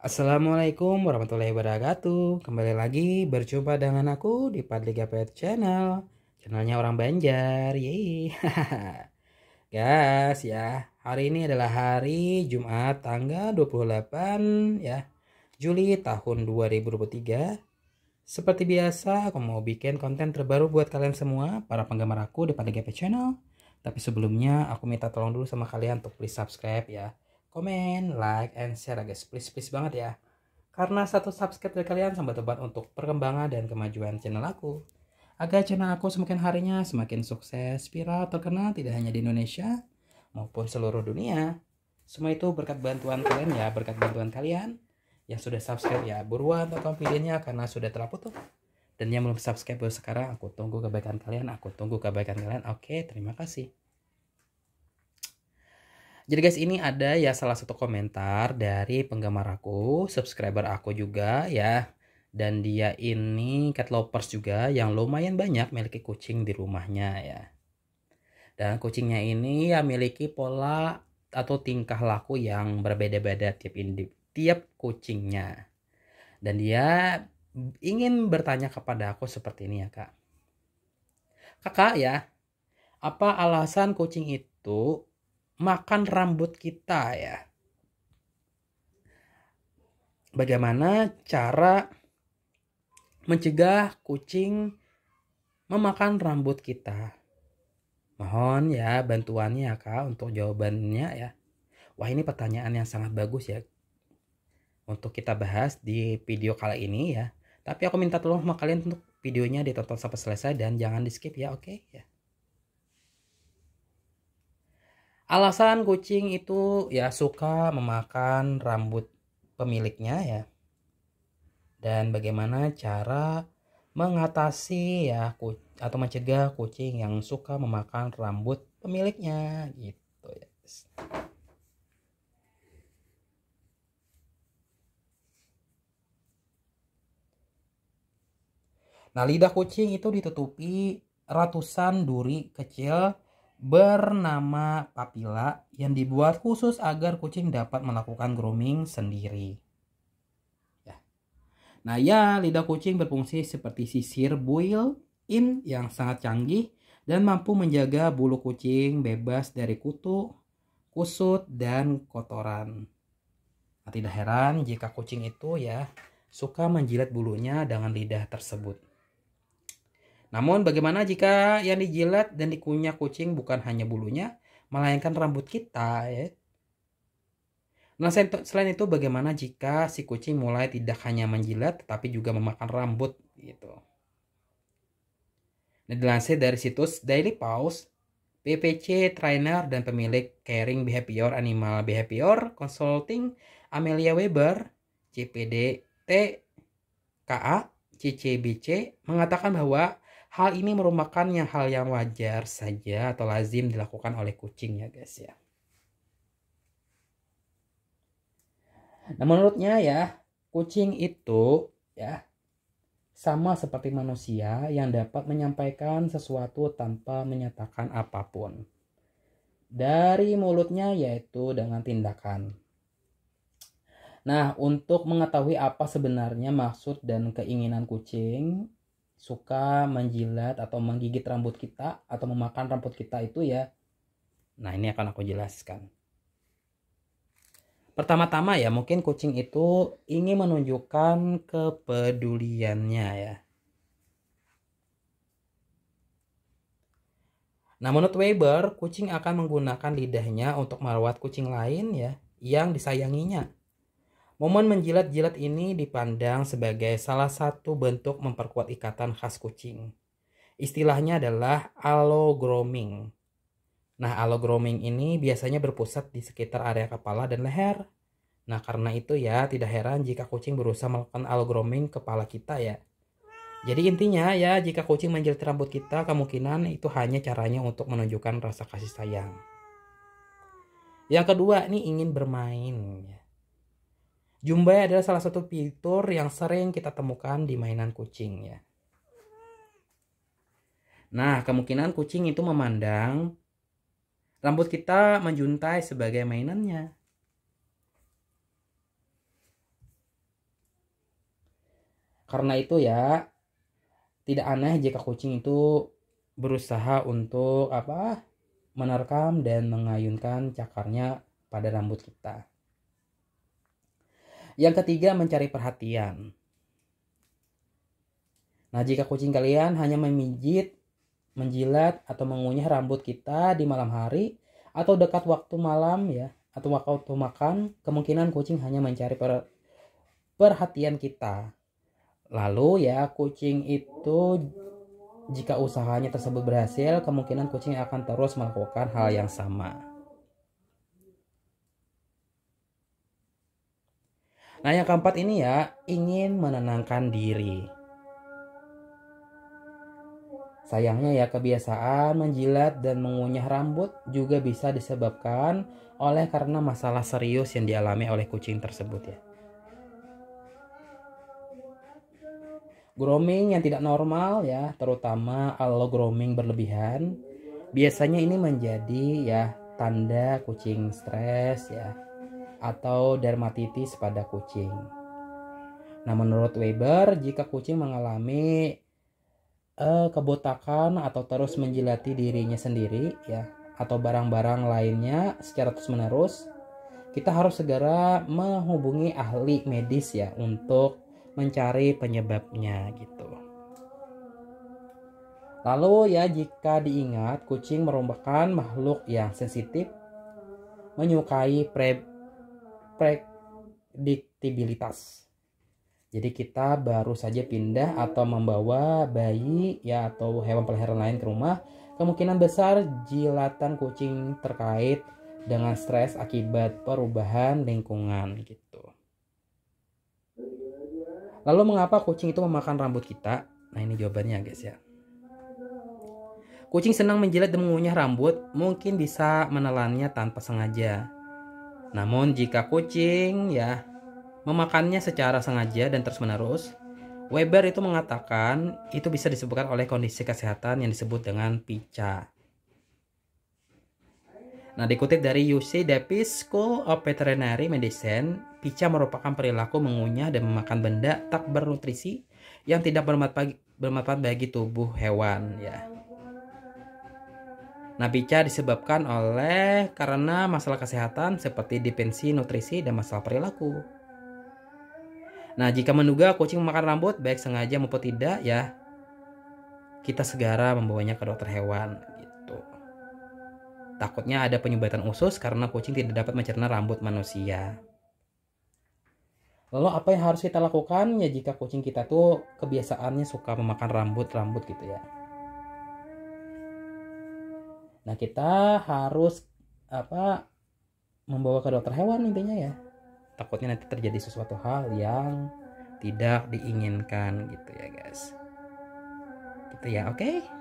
Assalamualaikum warahmatullahi wabarakatuh Kembali lagi berjumpa dengan aku di Padli Gapet Channel Channelnya orang Banjar Yeay gas ya Hari ini adalah hari Jumat tanggal 28 ya Juli tahun 2023 Seperti biasa aku mau bikin konten terbaru buat kalian semua Para penggemar aku di Padli Gapet Channel Tapi sebelumnya aku minta tolong dulu sama kalian untuk please subscribe ya komen, like, and share guys. Please, please banget ya. Karena satu subscribe dari kalian sangat tepat untuk perkembangan dan kemajuan channel aku. Agar channel aku semakin harinya semakin sukses, viral, terkenal tidak hanya di Indonesia maupun seluruh dunia. Semua itu berkat bantuan kalian ya, berkat bantuan kalian yang sudah subscribe ya. Buruan tonton videonya karena sudah terputus. Dan yang belum subscribe sekarang, aku tunggu kebaikan kalian, aku tunggu kebaikan kalian. Oke, terima kasih. Jadi guys ini ada ya salah satu komentar dari penggemar aku, subscriber aku juga ya. Dan dia ini cat lovers juga yang lumayan banyak miliki kucing di rumahnya ya. Dan kucingnya ini ya miliki pola atau tingkah laku yang berbeda-beda tiap individu tiap kucingnya. Dan dia ingin bertanya kepada aku seperti ini ya kak. Kakak ya, apa alasan kucing itu makan rambut kita ya. Bagaimana cara mencegah kucing memakan rambut kita? Mohon ya bantuannya ya kak untuk jawabannya ya. Wah ini pertanyaan yang sangat bagus ya untuk kita bahas di video kali ini ya. Tapi aku minta tolong sama kalian untuk videonya ditonton sampai selesai dan jangan di skip ya oke okay? ya. Alasan kucing itu ya suka memakan rambut pemiliknya ya. Dan bagaimana cara mengatasi ya atau mencegah kucing yang suka memakan rambut pemiliknya gitu ya. Nah, lidah kucing itu ditutupi ratusan duri kecil bernama papila yang dibuat khusus agar kucing dapat melakukan grooming sendiri. Ya. Nah ya, lidah kucing berfungsi seperti sisir buil in yang sangat canggih dan mampu menjaga bulu kucing bebas dari kutu, kusut, dan kotoran. Nah, tidak heran jika kucing itu ya suka menjilat bulunya dengan lidah tersebut. Namun bagaimana jika yang dijilat dan dikunyah kucing bukan hanya bulunya, melainkan rambut kita ya? Nah selain itu bagaimana jika si kucing mulai tidak hanya menjilat tetapi juga memakan rambut gitu. Nah, dilansir dari situs Daily Pulse, PPC trainer dan pemilik Caring Behavior Animal Behavior Consulting Amelia Weber, CPDT KA, CCBC mengatakan bahwa Hal ini merupakan yang hal yang wajar saja atau lazim dilakukan oleh kucing ya guys ya. Nah menurutnya ya kucing itu ya sama seperti manusia yang dapat menyampaikan sesuatu tanpa menyatakan apapun. Dari mulutnya yaitu dengan tindakan. Nah, untuk mengetahui apa sebenarnya maksud dan keinginan kucing, suka menjilat atau menggigit rambut kita atau memakan rambut kita itu ya. Nah, ini akan aku jelaskan. Pertama-tama ya, mungkin kucing itu ingin menunjukkan kepeduliannya ya. Nah, menurut Weber, kucing akan menggunakan lidahnya untuk merawat kucing lain ya yang disayanginya. Momen menjilat-jilat ini dipandang sebagai salah satu bentuk memperkuat ikatan khas kucing. Istilahnya adalah allogrooming. Nah, allogrooming ini biasanya berpusat di sekitar area kepala dan leher. Nah, karena itu ya tidak heran jika kucing berusaha melakukan allogrooming kepala kita ya. Jadi intinya ya, jika kucing menjilat rambut kita, kemungkinan itu hanya caranya untuk menunjukkan rasa kasih sayang. Yang kedua, ini ingin bermain ya. Jumbai adalah salah satu fitur yang sering kita temukan di mainan kucing ya. Nah, kemungkinan kucing itu memandang rambut kita menjuntai sebagai mainannya. Karena itu ya, tidak aneh jika kucing itu berusaha untuk apa? menerkam dan mengayunkan cakarnya pada rambut kita. Yang ketiga, mencari perhatian. Nah, jika kucing kalian hanya memijit, menjilat, atau mengunyah rambut kita di malam hari atau dekat waktu malam ya, atau waktu makan, kemungkinan kucing hanya mencari per perhatian kita. Lalu ya, kucing itu jika usahanya tersebut berhasil, kemungkinan kucing akan terus melakukan hal yang sama. Nah, yang keempat ini ya, ingin menenangkan diri. Sayangnya ya kebiasaan menjilat dan mengunyah rambut juga bisa disebabkan oleh karena masalah serius yang dialami oleh kucing tersebut ya. Grooming yang tidak normal ya, terutama allo grooming berlebihan, biasanya ini menjadi ya tanda kucing stres ya atau dermatitis pada kucing. Nah, menurut Weber, jika kucing mengalami uh, kebotakan atau terus menjilati dirinya sendiri ya atau barang-barang lainnya secara terus-menerus, kita harus segera menghubungi ahli medis ya untuk mencari penyebabnya gitu. Lalu ya jika diingat kucing merupakan makhluk yang sensitif menyukai pre prediktibilitas. Jadi kita baru saja pindah atau membawa bayi ya atau hewan peliharaan lain ke rumah, kemungkinan besar jilatan kucing terkait dengan stres akibat perubahan lingkungan gitu. Lalu mengapa kucing itu memakan rambut kita? Nah ini jawabannya guys ya. Kucing senang menjilat dan mengunyah rambut, mungkin bisa menelannya tanpa sengaja. Namun jika kucing ya memakannya secara sengaja dan terus-menerus, Weber itu mengatakan itu bisa disebutkan oleh kondisi kesehatan yang disebut dengan pica. Nah, dikutip dari UC Davis School of Veterinary Medicine, pica merupakan perilaku mengunyah dan memakan benda tak bernutrisi yang tidak bermanfaat bagi, tubuh hewan ya. Napica disebabkan oleh karena masalah kesehatan seperti dipensi, nutrisi dan masalah perilaku. Nah, jika menduga kucing memakan rambut baik sengaja maupun tidak ya kita segera membawanya ke dokter hewan gitu. Takutnya ada penyumbatan usus karena kucing tidak dapat mencerna rambut manusia. Lalu apa yang harus kita lakukan ya jika kucing kita tuh kebiasaannya suka memakan rambut-rambut gitu ya. Nah, kita harus apa membawa ke dokter hewan intinya ya. Takutnya nanti terjadi sesuatu hal yang tidak diinginkan gitu ya, guys. Gitu ya, oke? Okay?